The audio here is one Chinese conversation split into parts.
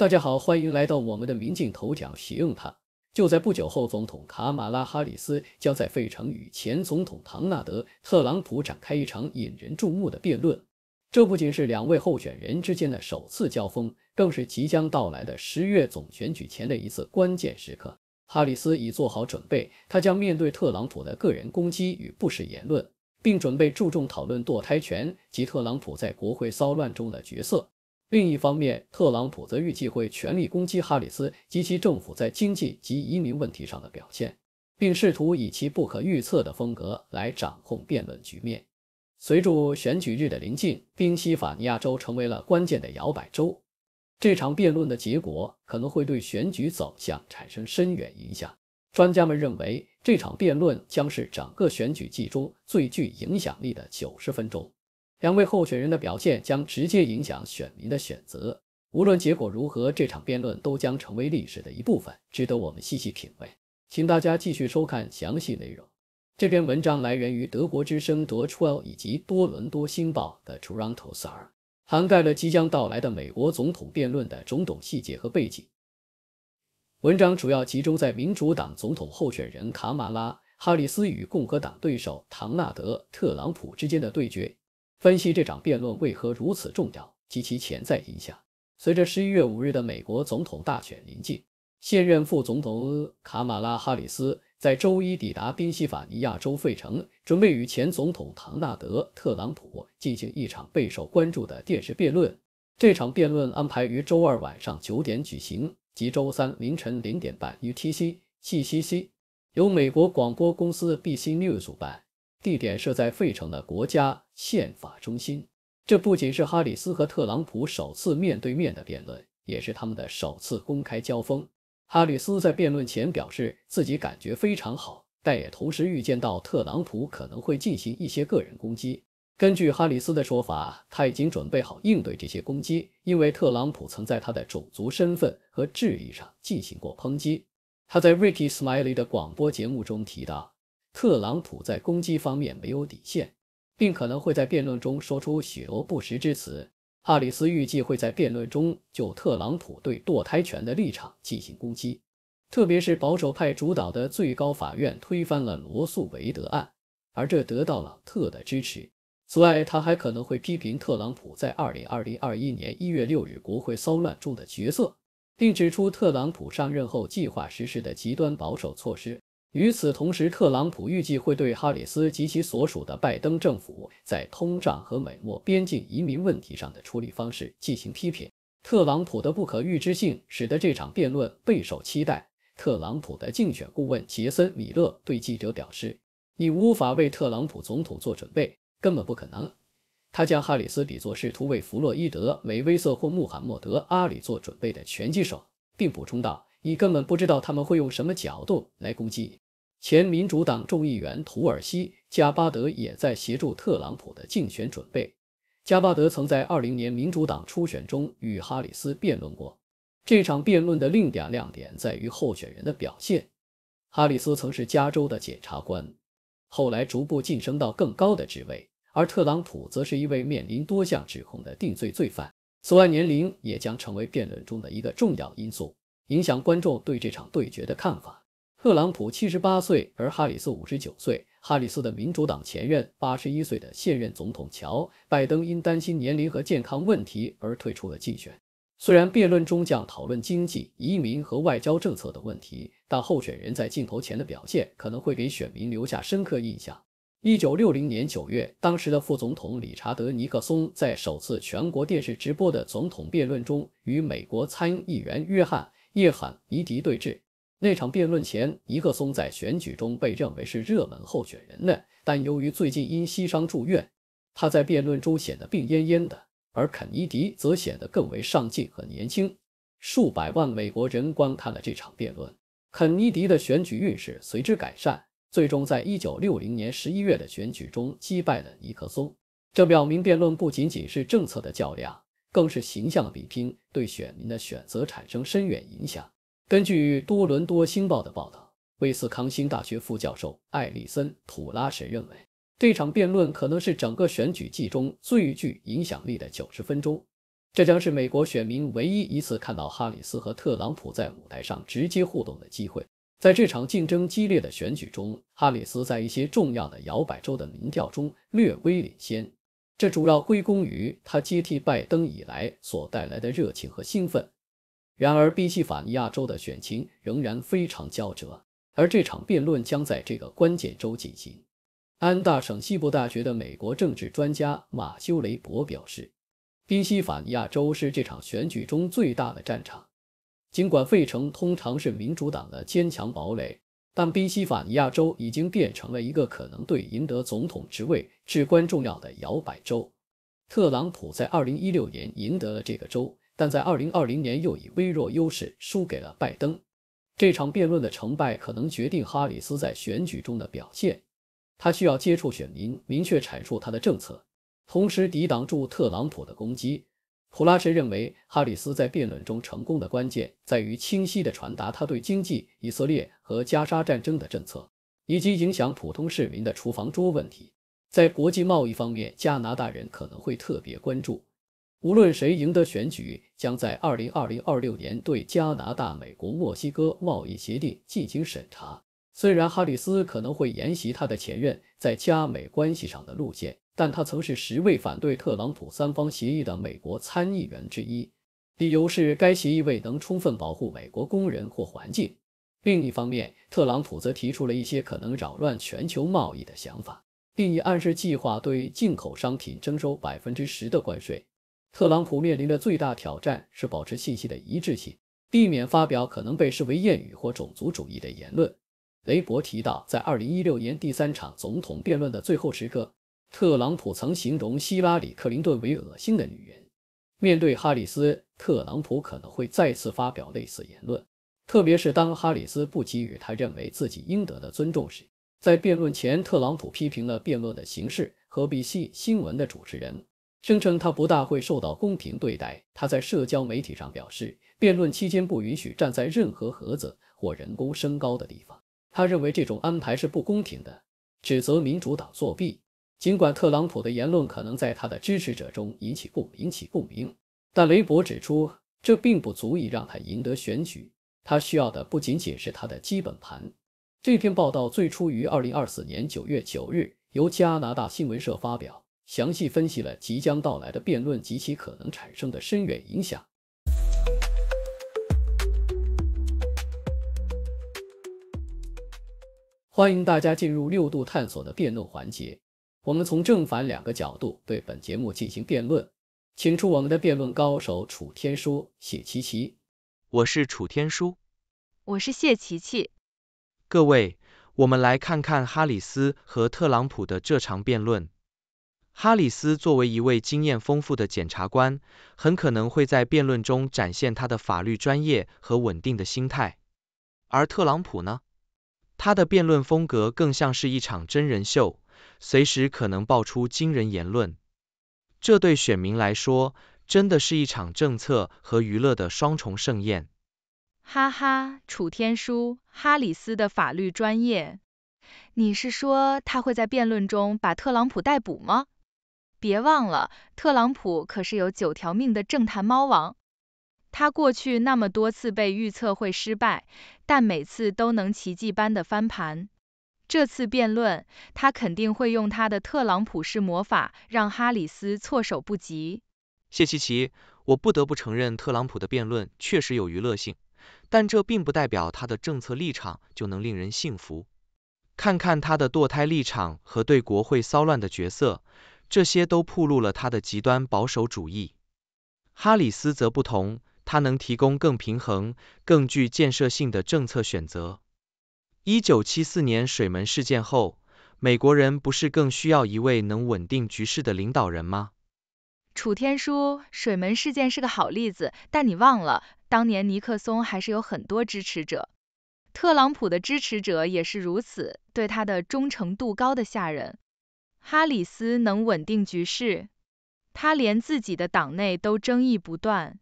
大家好，欢迎来到我们的《民进头条》，使用它。就在不久后，总统卡马拉·哈里斯将在费城与前总统唐纳德·特朗普展开一场引人注目的辩论。这不仅是两位候选人之间的首次交锋，更是即将到来的十月总选举前的一次关键时刻。哈里斯已做好准备，他将面对特朗普的个人攻击与不实言论，并准备注重讨论堕胎权及特朗普在国会骚乱中的角色。另一方面，特朗普则预计会全力攻击哈里斯及其政府在经济及移民问题上的表现，并试图以其不可预测的风格来掌控辩论局面。随着选举日的临近，宾夕法尼亚州成为了关键的摇摆州。这场辩论的结果可能会对选举走向产生深远影响。专家们认为，这场辩论将是整个选举季中最具影响力的九十分钟。两位候选人的表现将直接影响选民的选择。无论结果如何，这场辩论都将成为历史的一部分，值得我们细细品味。请大家继续收看详细内容。这篇文章来源于德国之声德《t r l 以及多伦多星报的《Toronto Star》，涵盖了即将到来的美国总统辩论的种种细节和背景。文章主要集中在民主党总统候选人卡马拉·哈里斯与共和党对手唐纳德·特朗普之间的对决。分析这场辩论为何如此重要及其潜在影响。随着十一月五日的美国总统大选临近，现任副总统卡马拉·哈里斯在周一抵达宾夕法尼亚州费城，准备与前总统唐纳德·特朗普进行一场备受关注的电视辩论。这场辩论安排于周二晚上九点举行，及周三凌晨零点半 u t c c 由美国广播公司 b c n e w s 主办。地点设在费城的国家宪法中心。这不仅是哈里斯和特朗普首次面对面的辩论，也是他们的首次公开交锋。哈里斯在辩论前表示自己感觉非常好，但也同时预见到特朗普可能会进行一些个人攻击。根据哈里斯的说法，他已经准备好应对这些攻击，因为特朗普曾在他的种族身份和质疑上进行过抨击。他在 Ricky Smiley 的广播节目中提到。特朗普在攻击方面没有底线，并可能会在辩论中说出许多不实之词。哈里斯预计会在辩论中就特朗普对堕胎权的立场进行攻击，特别是保守派主导的最高法院推翻了罗素韦德案，而这得到了特的支持。此外，他还可能会批评特朗普在2020年1月6日国会骚乱中的角色，并指出特朗普上任后计划实施的极端保守措施。与此同时，特朗普预计会对哈里斯及其所属的拜登政府在通胀和美墨边境移民问题上的处理方式进行批评。特朗普的不可预知性使得这场辩论备受期待。特朗普的竞选顾问杰森·米勒对记者表示：“你无法为特朗普总统做准备，根本不可能。”他将哈里斯比作试图为弗洛伊德、梅威瑟或穆罕默德·阿里做准备的拳击手，并补充道。你根本不知道他们会用什么角度来攻击。前民主党众议员土耳其加巴德也在协助特朗普的竞选准备。加巴德曾在20年民主党初选中与哈里斯辩论过。这场辩论的另一亮点在于候选人的表现。哈里斯曾是加州的检察官，后来逐步晋升到更高的职位，而特朗普则是一位面临多项指控的定罪罪犯。此外，年龄也将成为辩论中的一个重要因素。影响观众对这场对决的看法。特朗普七十八岁，而哈里斯五十九岁。哈里斯的民主党前任、八十一岁的现任总统乔·拜登因担心年龄和健康问题而退出了竞选。虽然辩论中将讨论经济、移民和外交政策等问题，但候选人在镜头前的表现可能会给选民留下深刻印象。一九六零年九月，当时的副总统理查德·尼克松在首次全国电视直播的总统辩论中，与美国参议员约翰。叶罕·尼迪对峙那场辩论前，尼克松在选举中被认为是热门候选人呢，但由于最近因膝伤住院，他在辩论中显得病恹恹的，而肯尼迪则显得更为上进和年轻。数百万美国人观看了这场辩论，肯尼迪的选举运势随之改善，最终在一九六零年十一月的选举中击败了尼克松。这表明辩论不仅仅是政策的较量。更是形象比拼，对选民的选择产生深远影响。根据多伦多星报的报道，威斯康星大学副教授艾利森·图拉什认为，这场辩论可能是整个选举季中最具影响力的90分钟。这将是美国选民唯一一次看到哈里斯和特朗普在舞台上直接互动的机会。在这场竞争激烈的选举中，哈里斯在一些重要的摇摆州的民调中略微领先。这主要归功于他接替拜登以来所带来的热情和兴奋。然而，宾夕法尼亚州的选情仍然非常焦灼，而这场辩论将在这个关键州进行。安大省西部大学的美国政治专家马修·雷伯表示，宾夕法尼亚州是这场选举中最大的战场，尽管费城通常是民主党的坚强堡垒。但宾夕法尼亚州已经变成了一个可能对赢得总统职位至关重要的摇摆州。特朗普在2016年赢得了这个州，但在2020年又以微弱优势输给了拜登。这场辩论的成败可能决定哈里斯在选举中的表现。他需要接触选民，明确阐述他的政策，同时抵挡住特朗普的攻击。普拉什认为，哈里斯在辩论中成功的关键在于清晰地传达他对经济、以色列和加沙战争的政策，以及影响普通市民的厨房桌问题。在国际贸易方面，加拿大人可能会特别关注。无论谁赢得选举，将在202026年对加拿大美国墨西哥贸易协定进行审查。虽然哈里斯可能会沿袭他的前任在加美关系上的路线，但他曾是十位反对特朗普三方协议的美国参议员之一，理由是该协议未能充分保护美国工人或环境。另一方面，特朗普则提出了一些可能扰乱全球贸易的想法，并已暗示计划对进口商品征收百分之十的关税。特朗普面临的最大挑战是保持信息的一致性，避免发表可能被视为谚语或种族主义的言论。雷伯提到，在二零一六年第三场总统辩论的最后时刻，特朗普曾形容希拉里·克林顿为恶心的女人。面对哈里斯，特朗普可能会再次发表类似言论，特别是当哈里斯不给予他认为自己应得的尊重时。在辩论前，特朗普批评了辩论的形式和 NBC 新闻的主持人，声称他不大会受到公平对待。他在社交媒体上表示，辩论期间不允许站在任何盒子或人工升高的地方。他认为这种安排是不公平的，指责民主党作弊。尽管特朗普的言论可能在他的支持者中引起共引起共鸣，但雷伯指出，这并不足以让他赢得选举。他需要的不仅仅是他的基本盘。这篇报道最初于2024年9月9日由加拿大新闻社发表，详细分析了即将到来的辩论及其可能产生的深远影响。欢迎大家进入六度探索的辩论环节。我们从正反两个角度对本节目进行辩论，请出我们的辩论高手楚天舒、谢琪琪。我是楚天舒，我是谢琪琪。各位，我们来看看哈里斯和特朗普的这场辩论。哈里斯作为一位经验丰富的检察官，很可能会在辩论中展现他的法律专业和稳定的心态。而特朗普呢？他的辩论风格更像是一场真人秀，随时可能爆出惊人言论。这对选民来说，真的是一场政策和娱乐的双重盛宴。哈哈，楚天舒，哈里斯的法律专业，你是说他会在辩论中把特朗普逮捕吗？别忘了，特朗普可是有九条命的政坛猫王，他过去那么多次被预测会失败。但每次都能奇迹般的翻盘。这次辩论，他肯定会用他的特朗普式魔法让哈里斯措手不及。谢奇奇，我不得不承认，特朗普的辩论确实有娱乐性，但这并不代表他的政策立场就能令人信服。看看他的堕胎立场和对国会骚乱的角色，这些都暴露了他的极端保守主义。哈里斯则不同。他能提供更平衡、更具建设性的政策选择。一九七四年水门事件后，美国人不是更需要一位能稳定局势的领导人吗？楚天舒，水门事件是个好例子，但你忘了，当年尼克松还是有很多支持者，特朗普的支持者也是如此，对他的忠诚度高的吓人。哈里斯能稳定局势，他连自己的党内都争议不断。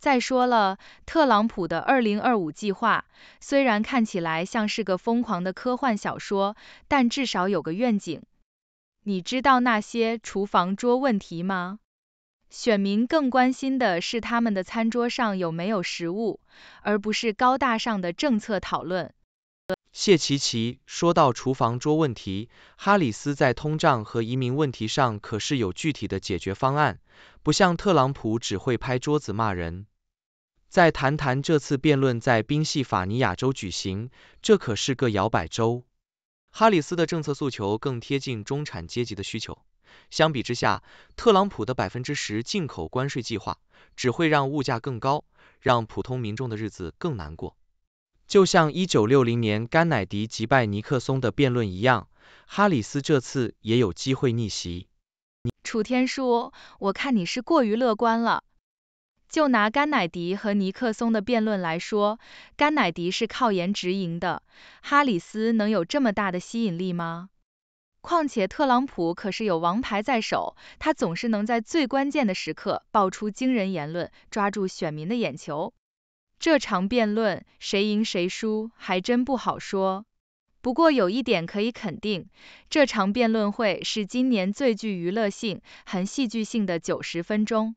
再说了，特朗普的2025计划虽然看起来像是个疯狂的科幻小说，但至少有个愿景。你知道那些厨房桌问题吗？选民更关心的是他们的餐桌上有没有食物，而不是高大上的政策讨论。谢奇奇说到厨房桌问题，哈里斯在通胀和移民问题上可是有具体的解决方案，不像特朗普只会拍桌子骂人。再谈谈这次辩论在宾夕法尼亚州举行，这可是个摇摆州。哈里斯的政策诉求更贴近中产阶级的需求，相比之下，特朗普的百分之十进口关税计划只会让物价更高，让普通民众的日子更难过。就像一九六零年甘乃迪击败尼克松的辩论一样，哈里斯这次也有机会逆袭。楚天舒，我看你是过于乐观了。就拿甘乃迪和尼克松的辩论来说，甘乃迪是靠颜值赢的，哈里斯能有这么大的吸引力吗？况且特朗普可是有王牌在手，他总是能在最关键的时刻爆出惊人言论，抓住选民的眼球。这场辩论谁赢谁输还真不好说。不过有一点可以肯定，这场辩论会是今年最具娱乐性、很戏剧性的九十分钟。